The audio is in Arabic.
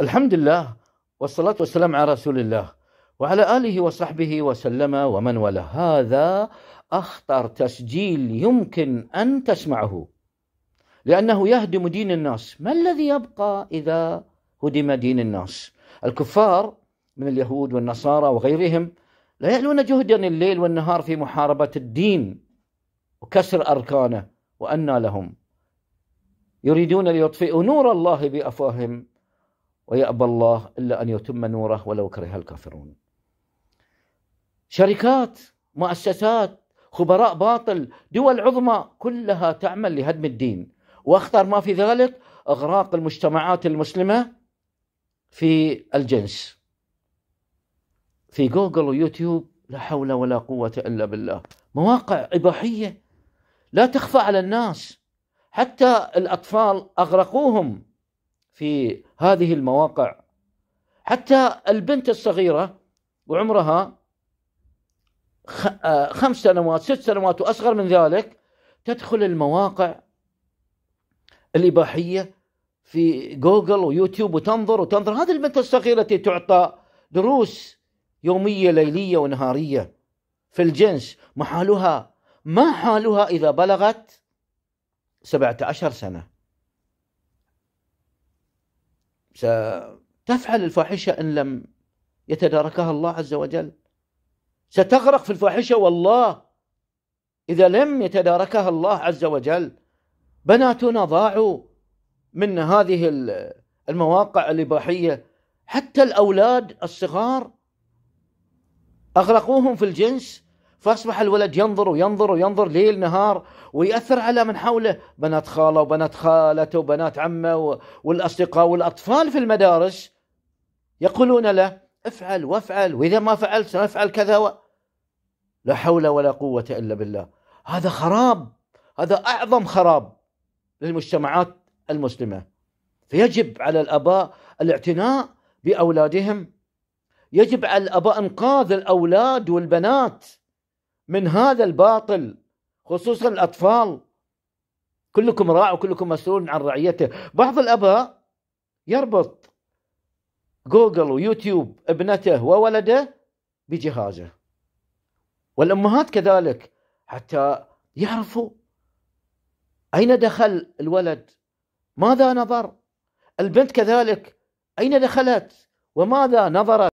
الحمد لله والصلاة والسلام على رسول الله وعلى آله وصحبه وسلم ومن والاه هذا أخطر تسجيل يمكن أن تسمعه لأنه يهدم دين الناس ما الذي يبقى إذا هدم دين الناس الكفار من اليهود والنصارى وغيرهم لا يعلون جهدا الليل والنهار في محاربة الدين وكسر أركانه وأنى لهم يريدون ليطفئوا نور الله بأفواههم ويأبى الله إلا أن يتم نوره ولو كره الكافرون شركات مؤسسات خبراء باطل دول عظمى كلها تعمل لهدم الدين واخطر ما في ذلك اغراق المجتمعات المسلمه في الجنس في جوجل ويوتيوب لا حول ولا قوه الا بالله مواقع اباحيه لا تخفى على الناس حتى الاطفال اغرقوهم في هذه المواقع حتى البنت الصغيرة وعمرها آه، خمس سنوات ست سنوات وأصغر من ذلك تدخل المواقع الإباحية في جوجل ويوتيوب وتنظر وتنظر هذه البنت الصغيرة التي تعطى دروس يومية ليلية ونهارية في الجنس ما حالها ما حالها إذا بلغت 17 سنة ستفعل الفاحشة إن لم يتداركها الله عز وجل ستغرق في الفاحشة والله إذا لم يتداركها الله عز وجل بناتنا ضاعوا من هذه المواقع الإباحية حتى الأولاد الصغار أغرقوهم في الجنس فاصبح الولد ينظر وينظر وينظر ليل نهار ويأثر على من حوله بنات خاله وبنات خالته وبنات عمه والأصدقاء والأطفال في المدارس يقولون له افعل وافعل وإذا ما فعلت سنفعل كذا و... لا حول ولا قوة إلا بالله هذا خراب هذا أعظم خراب للمجتمعات المسلمة فيجب على الآباء الاعتناء بأولادهم يجب على الآباء إنقاذ الأولاد والبنات من هذا الباطل خصوصا الأطفال كلكم راع وكلكم مسؤول عن رعيته بعض الأباء يربط جوجل ويوتيوب ابنته وولده بجهازه والأمهات كذلك حتى يعرفوا أين دخل الولد ماذا نظر البنت كذلك أين دخلت وماذا نظرت